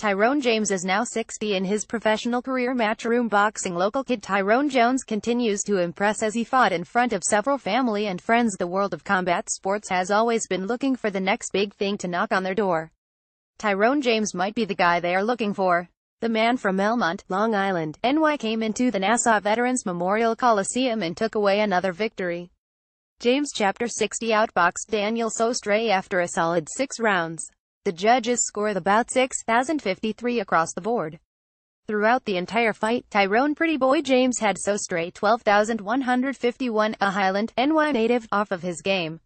Tyrone James is now 60 in his professional career matchroom boxing local kid Tyrone Jones continues to impress as he fought in front of several family and friends. The world of combat sports has always been looking for the next big thing to knock on their door. Tyrone James might be the guy they are looking for. The man from Elmont, Long Island, NY came into the Nassau Veterans Memorial Coliseum and took away another victory. James Chapter 60 outboxed Daniel Sostre after a solid six rounds. The judges scored about 6,053 across the board. Throughout the entire fight, Tyrone Pretty Boy James had so straight 12,151, a Highland, NY native, off of his game.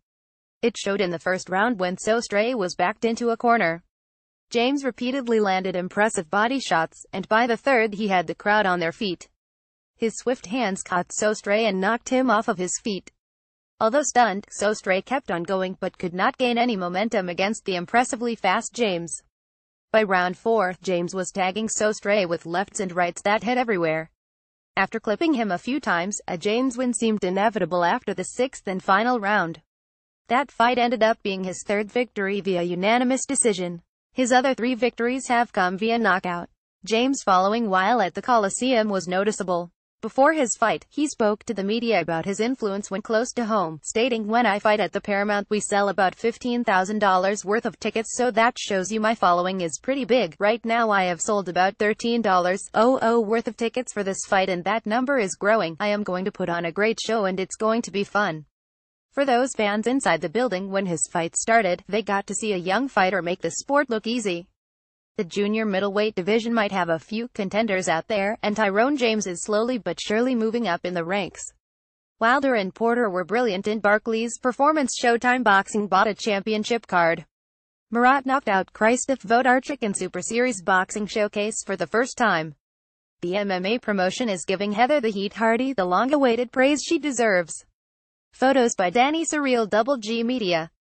It showed in the first round when So Stray was backed into a corner. James repeatedly landed impressive body shots, and by the third he had the crowd on their feet. His swift hands caught So Stray and knocked him off of his feet. Although stunned, Sostre kept on going but could not gain any momentum against the impressively fast James. By round 4, James was tagging Sostre with lefts and rights that hit everywhere. After clipping him a few times, a James win seemed inevitable after the sixth and final round. That fight ended up being his third victory via unanimous decision. His other three victories have come via knockout. James' following while at the Coliseum was noticeable. Before his fight, he spoke to the media about his influence when close to home, stating, When I fight at the Paramount we sell about $15,000 worth of tickets so that shows you my following is pretty big. Right now I have sold about 13000 dollars oh oh worth of tickets for this fight and that number is growing. I am going to put on a great show and it's going to be fun. For those fans inside the building when his fight started, they got to see a young fighter make the sport look easy. The junior middleweight division might have a few contenders out there, and Tyrone James is slowly but surely moving up in the ranks. Wilder and Porter were brilliant in Barclays' performance Showtime Boxing bought a championship card. Marat knocked out Krzysztof Vodarchuk in Super Series Boxing Showcase for the first time. The MMA promotion is giving Heather the Heat Hardy the long-awaited praise she deserves. Photos by Danny Surreal Double G Media